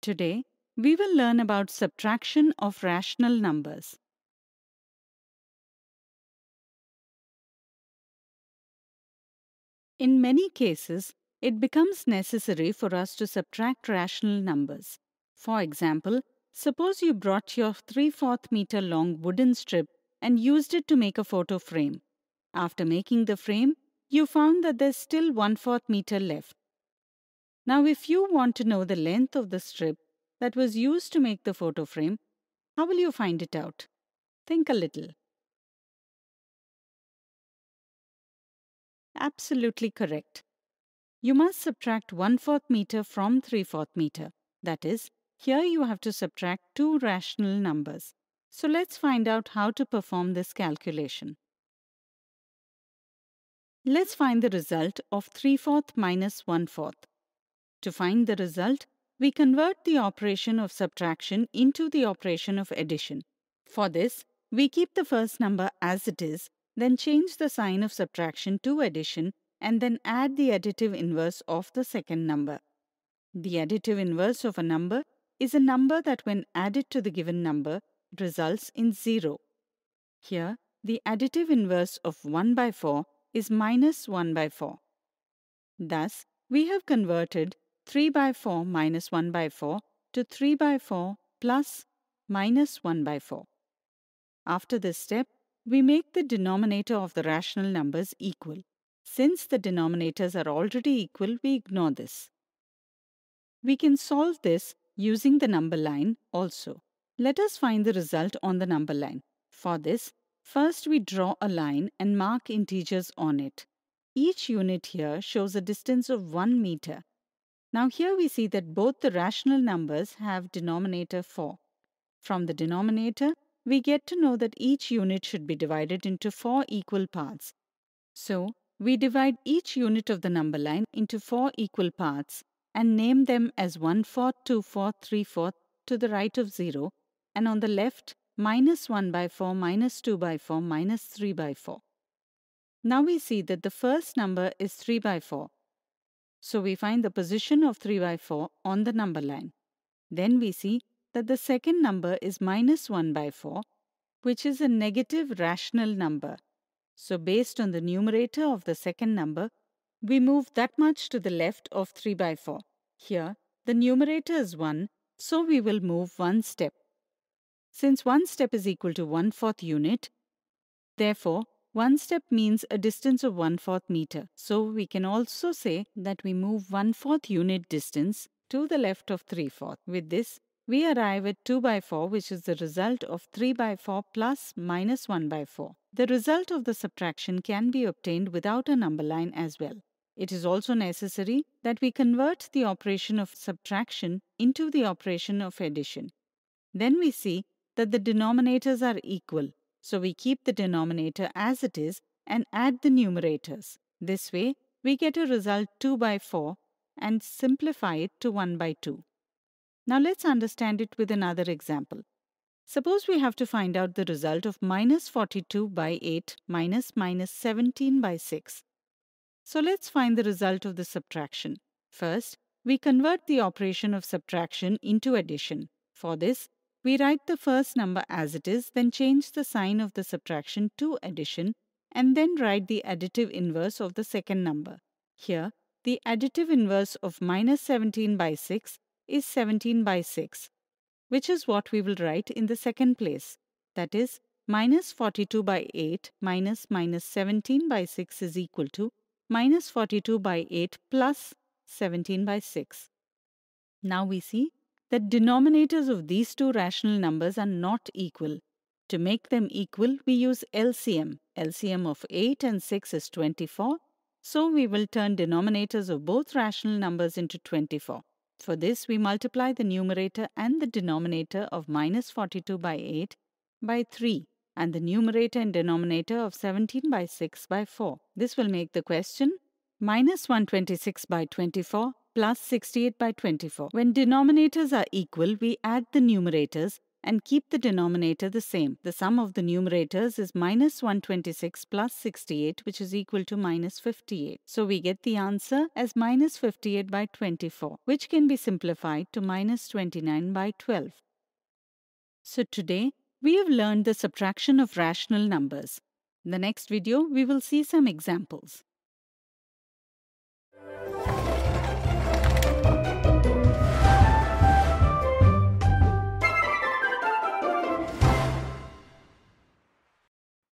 Today, we will learn about subtraction of rational numbers. In many cases, it becomes necessary for us to subtract rational numbers. For example, suppose you brought your 3 4 meter long wooden strip and used it to make a photo frame. After making the frame, you found that there's still 1 4 meter left. Now, if you want to know the length of the strip that was used to make the photo frame, how will you find it out? Think a little. Absolutely correct. You must subtract 1 4th meter from 3 4th meter. That is, here you have to subtract two rational numbers. So let's find out how to perform this calculation. Let's find the result of 3 4th minus 1 4th. To find the result, we convert the operation of subtraction into the operation of addition. For this, we keep the first number as it is, then change the sign of subtraction to addition and then add the additive inverse of the second number. The additive inverse of a number is a number that when added to the given number results in 0. Here, the additive inverse of 1 by 4 is minus 1 by 4. Thus, we have converted 3 by 4 minus 1 by 4 to 3 by 4 plus minus 1 by 4. After this step, we make the denominator of the rational numbers equal. Since the denominators are already equal, we ignore this. We can solve this using the number line also. Let us find the result on the number line. For this, first we draw a line and mark integers on it. Each unit here shows a distance of 1 meter now here we see that both the rational numbers have denominator 4. From the denominator, we get to know that each unit should be divided into 4 equal parts. So, we divide each unit of the number line into 4 equal parts and name them as 1 4, 2 4, 3 4 to the right of 0 and on the left minus 1 by 4, minus 2 by 4, minus 3 by 4. Now we see that the first number is 3 by 4 so we find the position of 3 by 4 on the number line. Then we see that the second number is minus 1 by 4, which is a negative rational number. So based on the numerator of the second number, we move that much to the left of 3 by 4. Here, the numerator is 1, so we will move one step. Since one step is equal to one fourth unit, therefore one step means a distance of 1 4th meter. So we can also say that we move 1 4th unit distance to the left of 3 4th. With this, we arrive at 2 by 4 which is the result of 3 by 4 plus minus 1 by 4. The result of the subtraction can be obtained without a number line as well. It is also necessary that we convert the operation of subtraction into the operation of addition. Then we see that the denominators are equal so we keep the denominator as it is and add the numerators. This way, we get a result 2 by 4 and simplify it to 1 by 2. Now let's understand it with another example. Suppose we have to find out the result of minus 42 by 8 minus minus 17 by 6. So let's find the result of the subtraction. First, we convert the operation of subtraction into addition. For this, we write the first number as it is, then change the sign of the subtraction to addition, and then write the additive inverse of the second number. Here, the additive inverse of minus 17 by 6 is 17 by 6, which is what we will write in the second place. That is, minus 42 by 8 minus minus 17 by 6 is equal to minus 42 by 8 plus 17 by 6. Now we see that denominators of these two rational numbers are not equal. To make them equal, we use LCM. LCM of 8 and 6 is 24. So we will turn denominators of both rational numbers into 24. For this, we multiply the numerator and the denominator of minus 42 by 8 by 3 and the numerator and denominator of 17 by 6 by 4. This will make the question minus 126 by 24 plus 68 by 24. When denominators are equal, we add the numerators and keep the denominator the same. The sum of the numerators is minus 126 plus 68, which is equal to minus 58. So we get the answer as minus 58 by 24, which can be simplified to minus 29 by 12. So today, we have learned the subtraction of rational numbers. In the next video, we will see some examples.